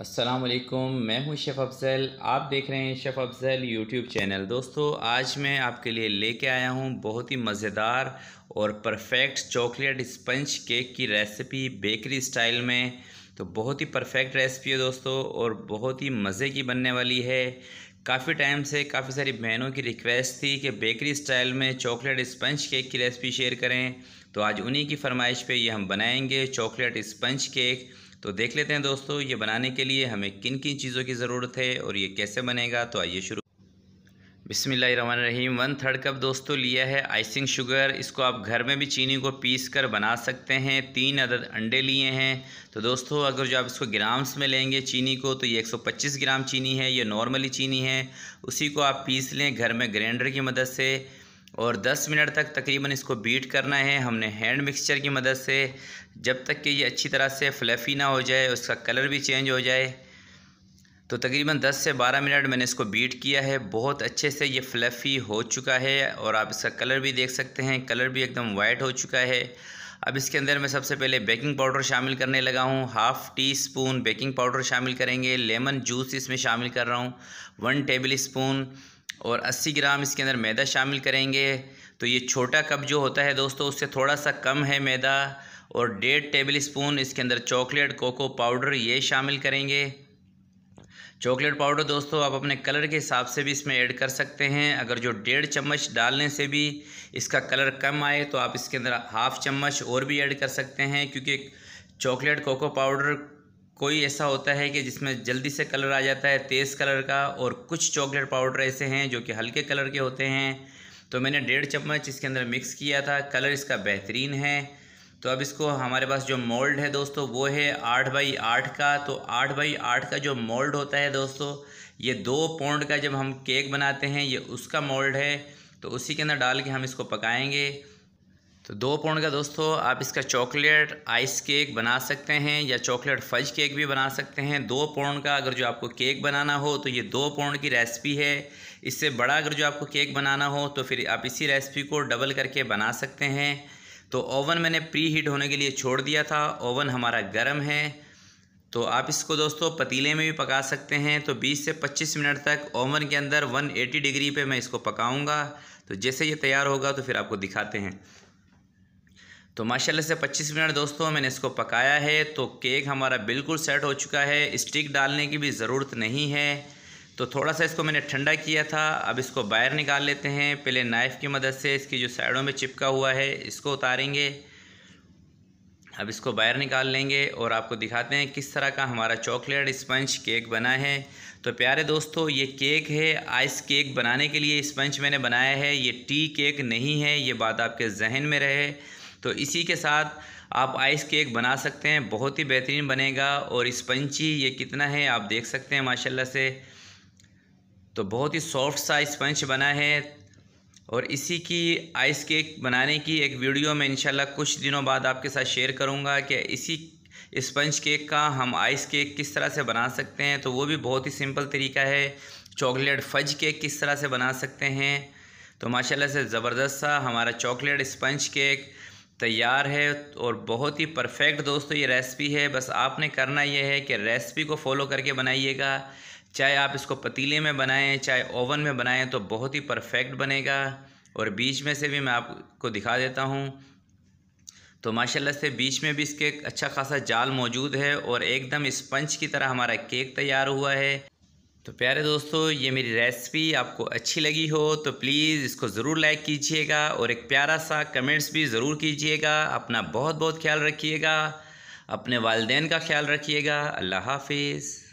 वालेकुम मैं हूं शेफ़ अफजल आप देख रहे हैं शेफ़ अफजल यूट्यूब चैनल दोस्तों आज मैं आपके लिए लेके आया हूं बहुत ही मज़ेदार और परफेक्ट चॉकलेट स्पंज केक की रेसिपी बेकरी स्टाइल में तो बहुत ही परफेक्ट रेसिपी है दोस्तों और बहुत ही मज़े की बनने वाली है काफ़ी टाइम से काफ़ी सारी बहनों की रिक्वेस्ट थी कि बेकरी स्टाइल में चॉकलेट स्पंज केक की रेसिपी शेयर करें तो आज उन्हीं की फरमाइश पे ये हम बनाएंगे चॉकलेट स्पंज केक तो देख लेते हैं दोस्तों ये बनाने के लिए हमें किन किन चीज़ों की ज़रूरत है और ये कैसे बनेगा तो आइए शुरू बिसमीम वन थर्ड कप दोस्तों लिया है आइसिंग शुगर इसको आप घर में भी चीनी को पीस कर बना सकते हैं तीन अदद अंडे लिए हैं तो दोस्तों अगर जो आप इसको ग्राम्स में लेंगे चीनी को तो ये 125 ग्राम चीनी है ये नॉर्मली चीनी है उसी को आप पीस लें घर में ग्राइंडर की मदद से और 10 मिनट तक तकरीबन इसको बीट करना है हमने हैंड मिक्सचर की मदद से जब तक कि ये अच्छी तरह से फ्लफ़ी ना हो जाए उसका कलर भी चेंज हो जाए तो तकरीबन 10 से 12 मिनट मैंने इसको बीट किया है बहुत अच्छे से ये फ्लफ़ी हो चुका है और आप इसका कलर भी देख सकते हैं कलर भी एकदम वाइट हो चुका है अब इसके अंदर मैं सबसे पहले बेकिंग पाउडर शामिल करने लगा हूँ half teaspoon baking powder शामिल करेंगे लेमन जूस इसमें शामिल कर रहा हूँ वन टेबल स्पून और 80 ग्राम इसके अंदर मैदा शामिल करेंगे तो ये छोटा कप जो होता है दोस्तों उससे थोड़ा सा कम है मैदा और डेढ़ टेबल स्पून इसके अंदर चॉकलेट कोको पाउडर ये शामिल करेंगे चॉकलेट पाउडर दोस्तों आप अपने कलर के हिसाब से भी इसमें ऐड कर सकते हैं अगर जो डेढ़ चम्मच डालने से भी इसका कलर कम आए तो आप इसके अंदर हाफ़ चम्मच और भी ऐड कर सकते हैं क्योंकि चॉकलेट कोको पाउडर कोई ऐसा होता है कि जिसमें जल्दी से कलर आ जाता है तेज़ कलर का और कुछ चॉकलेट पाउडर ऐसे हैं जो कि हल्के कलर के होते हैं तो मैंने डेढ़ चम्मच इसके अंदर मिक्स किया था कलर इसका बेहतरीन है तो अब इसको हमारे पास जो मोल्ड है दोस्तों वो है आठ बाई आठ का तो आठ बाई आठ का जो मोल्ड होता है दोस्तों ये दो पौंड का जब हम केक बनाते हैं ये उसका मोल्ड है तो उसी के अंदर डाल के हम इसको पकाएंगे तो दो पौंड का दोस्तों आप इसका चॉकलेट आइस केक बना सकते हैं या चॉकलेट फज केक भी बना सकते हैं दो पौंड का अगर जो आपको केक बनाना हो तो ये दो पौंड की रेसिपी है इससे बड़ा अगर जो आपको केक बनाना हो तो फिर आप इसी रेसिपी को डबल करके बना सकते हैं तो ओवन मैंने प्री हीट होने के लिए छोड़ दिया था ओवन हमारा गर्म है तो आप इसको दोस्तों पतीले में भी पका सकते हैं तो 20 से 25 मिनट तक ओवन के अंदर 180 डिग्री पे मैं इसको पकाऊंगा तो जैसे ये तैयार होगा तो फिर आपको दिखाते हैं तो माशाल्लाह से 25 मिनट दोस्तों मैंने इसको पकाया है तो केक हमारा बिल्कुल सेट हो चुका है स्टिक डालने की भी ज़रूरत नहीं है तो थोड़ा सा इसको मैंने ठंडा किया था अब इसको बाहर निकाल लेते हैं पहले नाइफ़ की मदद से इसकी जो साइडों में चिपका हुआ है इसको उतारेंगे अब इसको बाहर निकाल लेंगे और आपको दिखाते हैं किस तरह का हमारा चॉकलेट स्पंज केक बना है तो प्यारे दोस्तों ये केक है आइस केक बनाने के लिए स्पंज मैंने बनाया है ये टी केक नहीं है ये बात आपके जहन में रहे तो इसी के साथ आप आइस केक बना सकते हैं बहुत ही बेहतरीन बनेगा और स्पंची ये कितना है आप देख सकते हैं माशाल्लाह से तो बहुत ही सॉफ्ट सा स्पंच बना है और इसी की आइस केक बनाने की एक वीडियो में इंशाल्लाह कुछ दिनों बाद आपके साथ शेयर करूँगा कि इसी स्पंज केक का हम आइस केक किस तरह से बना सकते हैं तो वो भी बहुत ही सिंपल तरीका है चॉकलेट फज केक किस तरह से बना सकते हैं तो माशाल्लाह से ज़बरदस्त सा हमारा चॉकलेट स्पंज केक तैयार है और बहुत ही परफेक्ट दोस्तों ये रेसिपी है बस आपने करना ये है कि रेसिपी को फॉलो करके बनाइएगा चाहे आप इसको पतीले में बनाएं चाहे ओवन में बनाएं तो बहुत ही परफेक्ट बनेगा और बीच में से भी मैं आपको दिखा देता हूँ तो माशाल्लाह से बीच में भी इसके अच्छा खासा जाल मौजूद है और एकदम स्पंज की तरह हमारा केक तैयार हुआ है तो प्यारे दोस्तों ये मेरी रेसिपी आपको अच्छी लगी हो तो प्लीज़ इसको ज़रूर लाइक कीजिएगा और एक प्यारा सा कमेंट्स भी ज़रूर कीजिएगा अपना बहुत बहुत ख्याल रखिएगा अपने वालदेन का ख्याल रखिएगा अल्लाह हाफिज़